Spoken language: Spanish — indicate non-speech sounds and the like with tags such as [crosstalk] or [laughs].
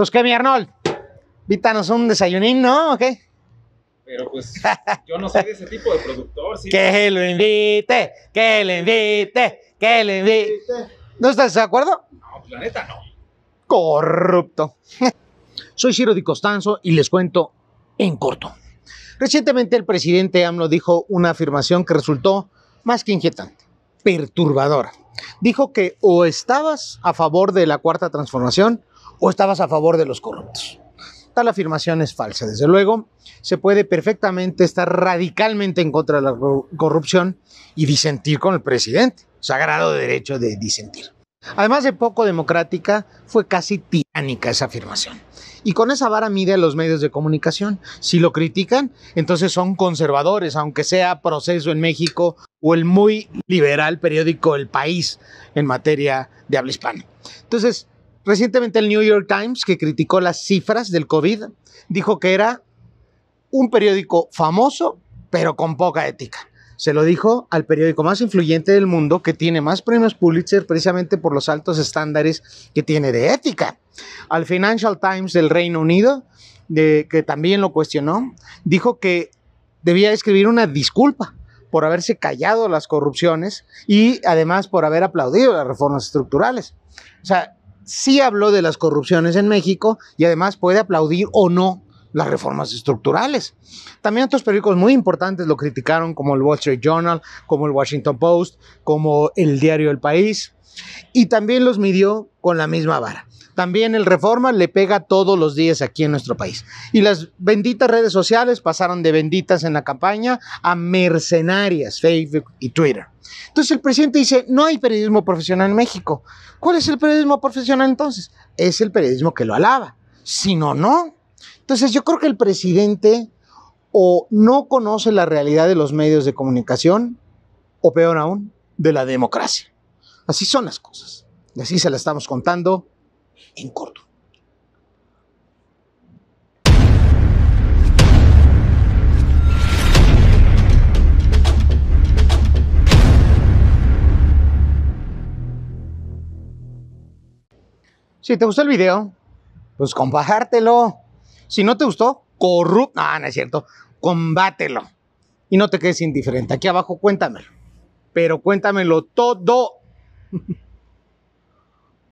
Entonces, ¿qué, mi Arnold? Vítanos un desayunín, ¿no? qué? Pero pues yo no soy de ese tipo de productor. Que lo invite, que lo invite, que lo invite. ¿No estás de acuerdo? No, pues, la neta no. Corrupto. [laughs] Soy Ciro Di Costanzo y les cuento en corto. Recientemente el presidente AMLO dijo una afirmación que resultó más que inquietante, perturbadora. Dijo que o estabas a favor de la cuarta transformación o estabas a favor de los corruptos. Tal afirmación es falsa, desde luego. Se puede perfectamente estar radicalmente en contra de la corrupción y disentir con el presidente. Sagrado derecho de disentir. Además de poco democrática, fue casi tiránica esa afirmación. Y con esa vara mide a los medios de comunicación. Si lo critican, entonces son conservadores, aunque sea Proceso en México o el muy liberal periódico El País en materia de habla hispana. Entonces, Recientemente el New York Times, que criticó las cifras del COVID, dijo que era un periódico famoso, pero con poca ética. Se lo dijo al periódico más influyente del mundo, que tiene más premios Pulitzer precisamente por los altos estándares que tiene de ética. Al Financial Times del Reino Unido, que también lo cuestionó, dijo que debía escribir una disculpa por haberse callado las corrupciones y además por haber aplaudido las reformas estructurales. O sea, sí habló de las corrupciones en México y además puede aplaudir o no las reformas estructurales. También otros periódicos muy importantes lo criticaron, como el Wall Street Journal, como el Washington Post, como el diario El País, y también los midió con la misma vara. También el Reforma le pega todos los días aquí en nuestro país. Y las benditas redes sociales pasaron de benditas en la campaña a mercenarias, Facebook y Twitter. Entonces el presidente dice, no hay periodismo profesional en México. ¿Cuál es el periodismo profesional entonces? Es el periodismo que lo alaba. Si no, no. Entonces yo creo que el presidente o no conoce la realidad de los medios de comunicación, o peor aún, de la democracia. Así son las cosas. Y así se la estamos contando en corto. Si te gustó el video, pues compártelo. Si no te gustó, corrupto. No, no es cierto. Combátelo. Y no te quedes indiferente. Aquí abajo cuéntamelo. Pero cuéntamelo todo.